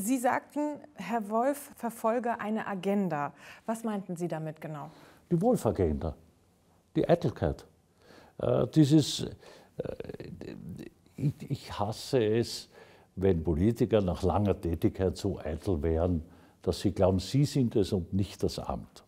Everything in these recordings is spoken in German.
Sie sagten, Herr Wolf verfolge eine Agenda. Was meinten Sie damit genau? Die Wolf-Agenda, die Eitelkeit. Äh, dieses, äh, ich, ich, hasse es, wenn Politiker nach langer Tätigkeit so eitel wären, dass sie glauben, sie sind es und nicht das Amt.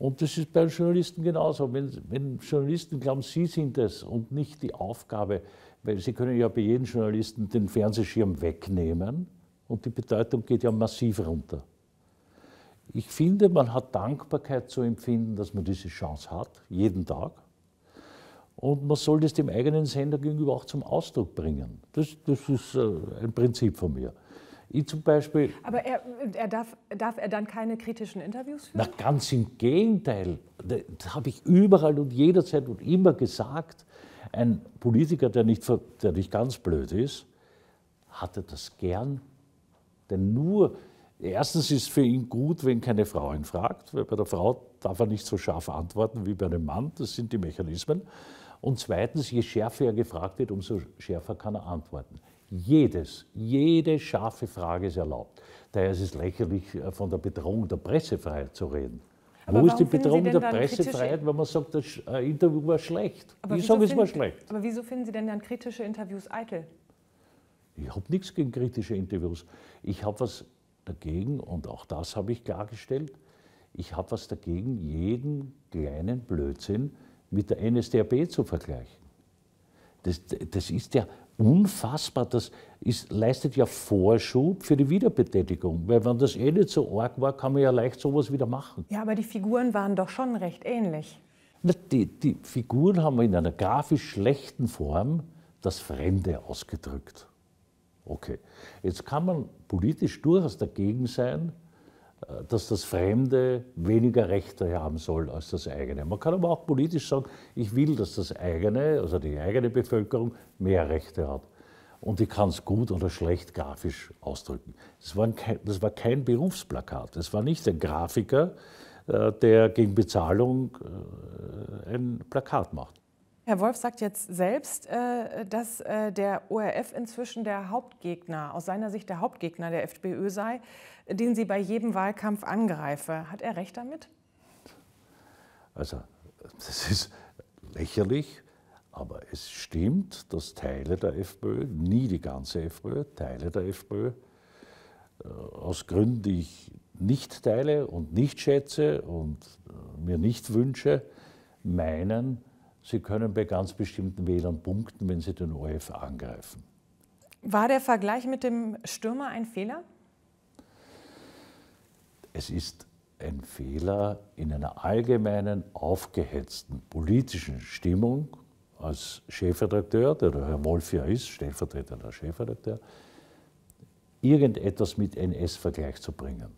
Und das ist bei Journalisten genauso. Wenn, wenn Journalisten glauben, sie sind es und nicht die Aufgabe, weil sie können ja bei jedem Journalisten den Fernsehschirm wegnehmen und die Bedeutung geht ja massiv runter. Ich finde, man hat Dankbarkeit zu empfinden, dass man diese Chance hat, jeden Tag. Und man soll das dem eigenen Sender gegenüber auch zum Ausdruck bringen. Das, das ist äh, ein Prinzip von mir. Ich zum Beispiel. Aber er, er darf, darf er dann keine kritischen Interviews führen? Na, ganz im Gegenteil. Das habe ich überall und jederzeit und immer gesagt. Ein Politiker, der nicht, der nicht ganz blöd ist, hatte das gern denn nur, erstens ist es für ihn gut, wenn keine Frau ihn fragt, weil bei der Frau darf er nicht so scharf antworten wie bei einem Mann, das sind die Mechanismen. Und zweitens, je schärfer er gefragt wird, umso schärfer kann er antworten. Jedes, jede scharfe Frage ist erlaubt. Daher ist es lächerlich, äh, von der Bedrohung der Pressefreiheit zu reden. Aber Wo ist die Bedrohung der Pressefreiheit, wenn man sagt, das äh, Interview war schlecht? Aber ich sage, es war schlecht. Aber wieso finden Sie denn dann kritische Interviews eitel? Ich habe nichts gegen kritische Interviews. Ich habe was dagegen, und auch das habe ich klargestellt, ich habe was dagegen, jeden kleinen Blödsinn mit der NSDAP zu vergleichen. Das, das ist ja unfassbar, das ist, leistet ja Vorschub für die Wiederbetätigung, weil wenn das eh nicht so arg war, kann man ja leicht sowas wieder machen. Ja, aber die Figuren waren doch schon recht ähnlich. Na, die, die Figuren haben in einer grafisch schlechten Form das Fremde ausgedrückt. Okay. Jetzt kann man politisch durchaus dagegen sein, äh, dass das Fremde weniger Rechte haben soll als das eigene. Man kann aber auch politisch sagen, ich will, dass das eigene, also die eigene Bevölkerung, mehr Rechte hat. Und ich kann es gut oder schlecht grafisch ausdrücken. Das war, kein, das war kein Berufsplakat. Das war nicht ein Grafiker, äh, der gegen Bezahlung äh, ein Plakat macht. Herr Wolf sagt jetzt selbst, äh, dass äh, der ORF inzwischen der Hauptgegner, aus seiner Sicht der Hauptgegner der FPÖ sei, den sie bei jedem Wahlkampf angreife. Hat er recht damit? Also, das ist lächerlich, aber es stimmt, dass Teile der FPÖ, nie die ganze FPÖ, Teile der FPÖ, äh, aus Gründen, die ich nicht teile und nicht schätze und mir nicht wünsche, meinen, Sie können bei ganz bestimmten Wählern punkten, wenn Sie den ORF angreifen. War der Vergleich mit dem Stürmer ein Fehler? Es ist ein Fehler in einer allgemeinen aufgehetzten politischen Stimmung als Chefredakteur, der Herr Wolf ja ist, stellvertretender Chefredakteur, irgendetwas mit NS-Vergleich zu bringen.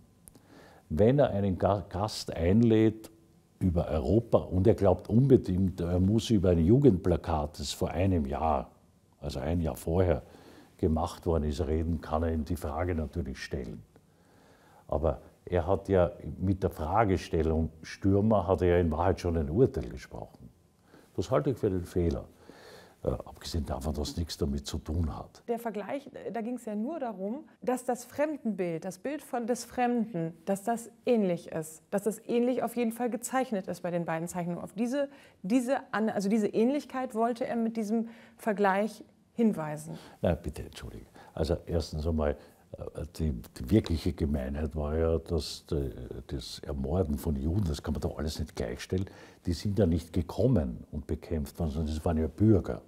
Wenn er einen Gast einlädt, über Europa und er glaubt unbedingt, er muss über ein Jugendplakat, das vor einem Jahr, also ein Jahr vorher gemacht worden ist, reden, kann er ihm die Frage natürlich stellen. Aber er hat ja mit der Fragestellung Stürmer, hat er ja in Wahrheit schon ein Urteil gesprochen. Das halte ich für den Fehler. Äh, abgesehen davon, dass nichts damit zu tun hat. Der Vergleich, äh, da ging es ja nur darum, dass das Fremdenbild, das Bild von des Fremden, dass das ähnlich ist, dass das ähnlich auf jeden Fall gezeichnet ist bei den beiden Zeichnungen. Auf diese, diese, also diese Ähnlichkeit wollte er mit diesem Vergleich hinweisen. Na bitte, entschuldige. Also erstens einmal, äh, die, die, wirkliche Gemeinheit war ja, dass die, das Ermorden von Juden, das kann man doch alles nicht gleichstellen, die sind ja nicht gekommen und bekämpft worden, sondern es waren ja Bürger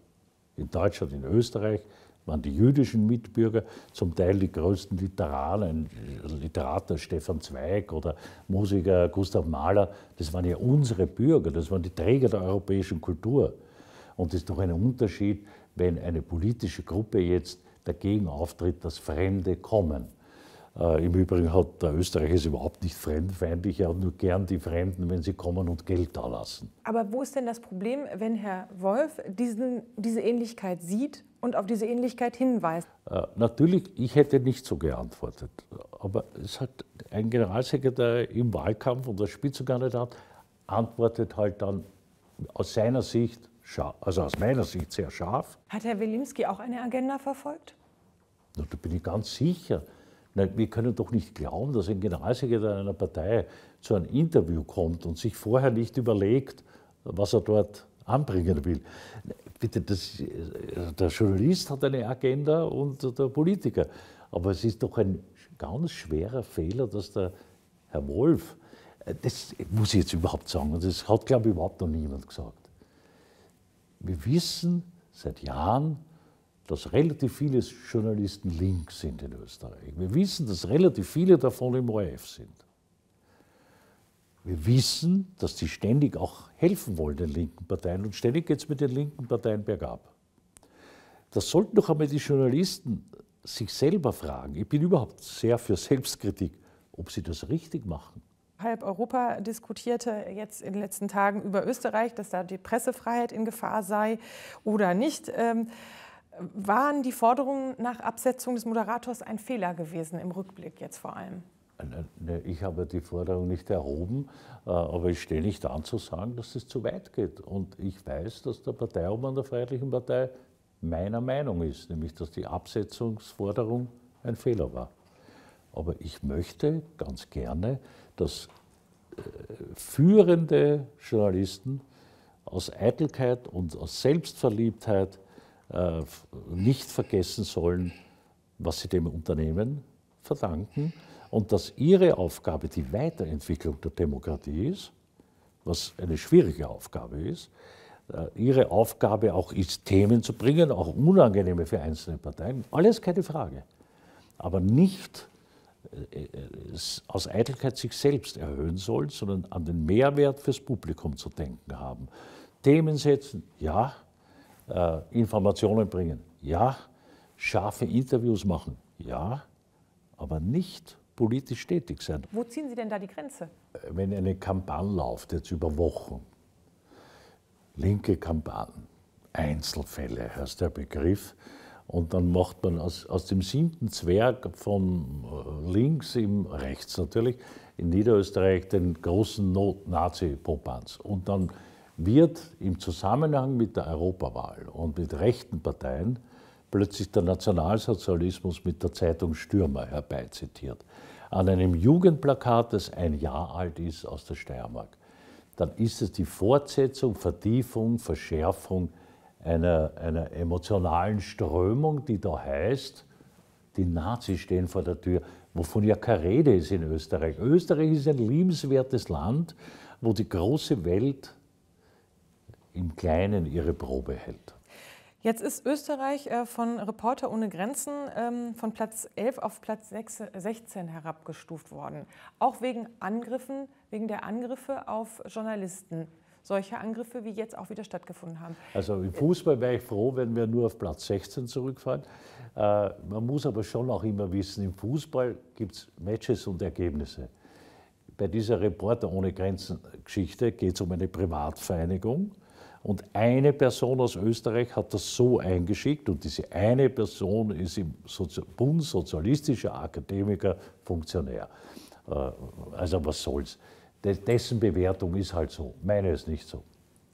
in Deutschland, in Österreich waren die jüdischen Mitbürger zum Teil die größten Literaten, Literater Stefan Zweig oder Musiker Gustav Mahler. Das waren ja unsere Bürger, das waren die Träger der europäischen Kultur. Und es ist doch ein Unterschied, wenn eine politische Gruppe jetzt dagegen auftritt, dass Fremde kommen. Äh, Im Übrigen hat der äh, Österreicher es überhaupt nicht fremdenfeindlich, er hat nur gern die Fremden, wenn sie kommen und Geld da lassen. Aber wo ist denn das Problem, wenn Herr Wolf diesen, diese Ähnlichkeit sieht und auf diese Ähnlichkeit hinweist? Äh, natürlich, ich hätte nicht so geantwortet. Aber es hat ein Generalsekretär im Wahlkampf und der Spitzenkandidat antwortet halt dann aus seiner Sicht, also aus meiner Sicht sehr scharf. Hat Herr Wilimski auch eine Agenda verfolgt? Na, da bin ich ganz sicher. Na, wir können doch nicht glauben, dass ein Generalsekretär einer Partei zu einem Interview kommt und sich vorher nicht überlegt, was er dort anbringen will. Bitte, das, äh, der Journalist hat eine Agenda und der Politiker. Aber es ist doch ein ganz schwerer Fehler, dass der Herr Wolf, äh, das muss ich jetzt überhaupt sagen, das hat, glaube ich, überhaupt noch niemand gesagt. Wir wissen seit Jahren, dass relativ viele Journalisten links sind in Österreich. Wir wissen, dass relativ viele davon im ORF sind. Wir wissen, dass sie ständig auch helfen wollen den linken Parteien und ständig geht es mit den linken Parteien bergab. Das sollten doch einmal die Journalisten sich selber fragen. Ich bin überhaupt sehr für Selbstkritik, ob sie das richtig machen. Halb Europa diskutierte jetzt in den letzten Tagen über Österreich, dass da die Pressefreiheit in Gefahr sei oder nicht. Ähm, waren die Forderungen nach Absetzung des Moderators ein Fehler gewesen, im Rückblick jetzt vor allem? Äh, ne, ne, ich habe die Forderung nicht erhoben, äh, aber ich stehe nicht an zu sagen, dass es zu weit geht. Und ich weiß, dass der Parteiobmann der Freiheitlichen Partei meiner Meinung ist, nämlich dass die Absetzungsforderung ein Fehler war. Aber ich möchte ganz gerne, dass äh, führende Journalisten aus Eitelkeit und aus Selbstverliebtheit äh, nicht vergessen sollen, was sie dem Unternehmen verdanken und dass ihre Aufgabe die Weiterentwicklung der Demokratie ist, was eine schwierige Aufgabe ist, äh, ihre Aufgabe auch ist, Themen zu bringen, auch unangenehme für einzelne Parteien, alles keine Frage, aber nicht äh, äh, aus Eitelkeit sich selbst erhöhen soll, sondern an den Mehrwert fürs Publikum zu denken haben. Themen setzen, ja, äh, Informationen bringen, ja, scharfe Interviews machen, ja, aber nicht politisch tätig sein. Wo ziehen Sie denn da die Grenze? Äh, wenn eine Kampagne läuft, jetzt über Wochen, linke Kampagne, Einzelfälle heißt der Begriff, und dann macht man aus, aus dem siebten Zwerg von äh, links im rechts natürlich in Niederösterreich den großen Nazi-Popanz. Und dann wird im Zusammenhang mit der Europawahl und mit rechten Parteien plötzlich der Nationalsozialismus mit der Zeitung Stürmer herbeizitiert. An einem Jugendplakat, das ein Jahr alt ist, aus der Steiermark. Dann ist es die Fortsetzung, Vertiefung, Verschärfung einer, einer emotionalen Strömung, die da heißt, die Nazis stehen vor der Tür, wovon ja keine Rede ist in Österreich. Österreich ist ein liebenswertes Land, wo die große Welt im Kleinen ihre Probe hält. Jetzt ist Österreich äh, von Reporter ohne Grenzen ähm, von Platz 11 auf Platz 16 herabgestuft worden. Auch wegen Angriffen, wegen der Angriffe auf Journalisten. Solche Angriffe, wie jetzt auch wieder stattgefunden haben. Also im Fußball wäre ich froh, wenn wir nur auf Platz 16 zurückfallen. Äh, man muss aber schon auch immer wissen, im Fußball gibt es Matches und Ergebnisse. Bei dieser Reporter ohne Grenzen Geschichte geht es um eine Privatvereinigung und eine Person aus Österreich hat das so eingeschickt und diese eine Person ist im Sozi Bund sozialistischer Akademiker Funktionär. Äh, also was soll's. Dessen Bewertung ist halt so, meine ist nicht so.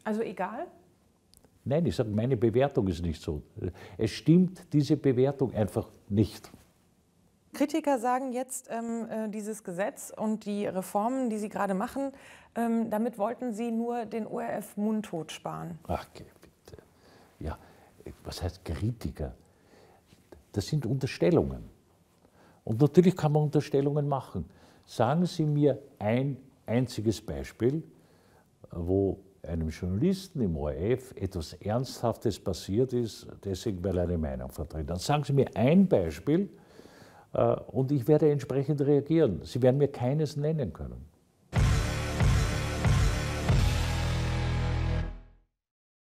Also egal? Nein, ich sage, meine Bewertung ist nicht so. Es stimmt diese Bewertung einfach nicht. Kritiker sagen jetzt, ähm, äh, dieses Gesetz und die Reformen, die Sie gerade machen, ähm, damit wollten Sie nur den ORF mundtot sparen. Ach, okay, bitte. Ja, was heißt Kritiker? Das sind Unterstellungen. Und natürlich kann man Unterstellungen machen. Sagen Sie mir ein einziges Beispiel, wo einem Journalisten im ORF etwas Ernsthaftes passiert ist, deswegen weil er eine Meinung vertritt. Dann sagen Sie mir ein Beispiel, äh, und ich werde entsprechend reagieren. Sie werden mir keines nennen können.